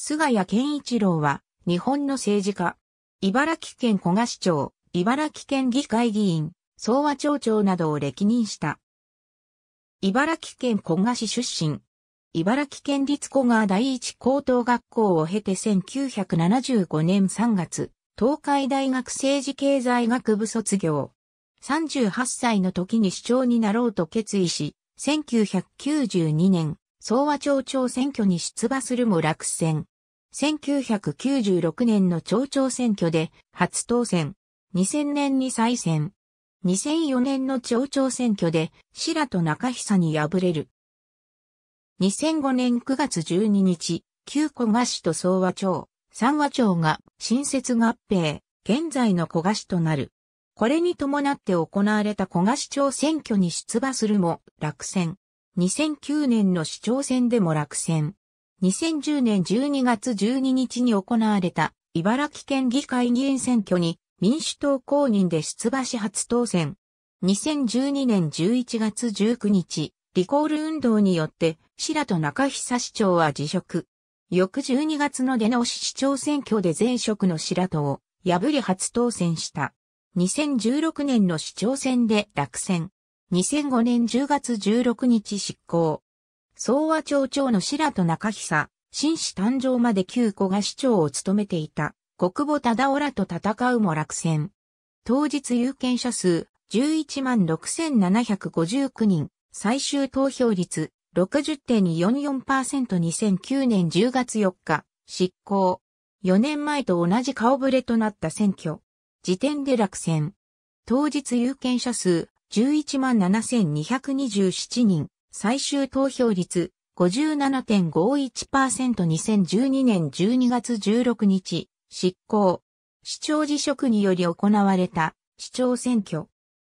菅谷健一郎は、日本の政治家。茨城県古賀市長、茨城県議会議員、総和町長などを歴任した。茨城県古賀市出身。茨城県立古賀第一高等学校を経て1975年3月、東海大学政治経済学部卒業。38歳の時に市長になろうと決意し、1992年、総和町長選挙に出馬するも落選。1996年の町長選挙で初当選。2000年に再選。2004年の町長選挙で白と中久に敗れる。2005年9月12日、旧古賀市と総和町、三和町が新設合併、現在の古賀市となる。これに伴って行われた古賀市長選挙に出馬するも落選。2009年の市長選でも落選。2010年12月12日に行われた茨城県議会議員選挙に民主党公認で出馬し初当選。2012年11月19日、リコール運動によって白戸中久市長は辞職。翌12月の出直し市長選挙で前職の白戸を破り初当選した。2016年の市長選で落選。2005年10月16日執行。総和町長の白戸中久、新市誕生まで旧古が市長を務めていた、国母忠夫らと戦うも落選。当日有権者数116,759人、最終投票率 60.244%2009 年10月4日、執行。4年前と同じ顔ぶれとなった選挙。時点で落選。当日有権者数117227人、最終投票率 57.51%2012 年12月16日、執行。市長辞職により行われた市長選挙。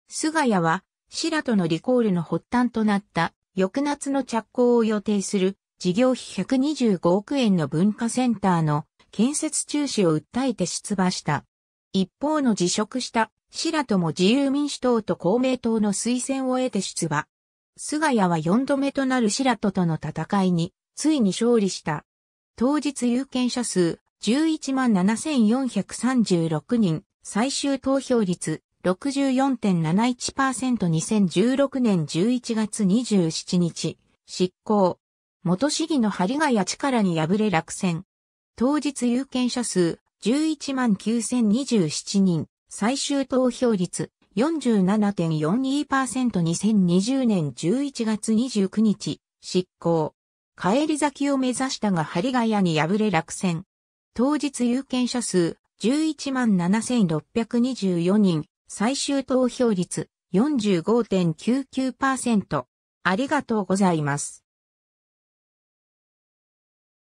菅谷は、白とのリコールの発端となった翌夏の着工を予定する事業費125億円の文化センターの建設中止を訴えて出馬した。一方の辞職した白とも自由民主党と公明党の推薦を得て出馬。菅谷は4度目となる白戸との戦いに、ついに勝利した。当日有権者数、117,436人、最終投票率、64.71%2016 年11月27日、執行。元市議の針ヶ谷力に敗れ落選。当日有権者数、119,027人、最終投票率、47.42%2020 年11月29日、執行。帰り咲きを目指したが針ヶ谷に敗れ落選。当日有権者数117,624人、最終投票率45.99%。ありがとうございます。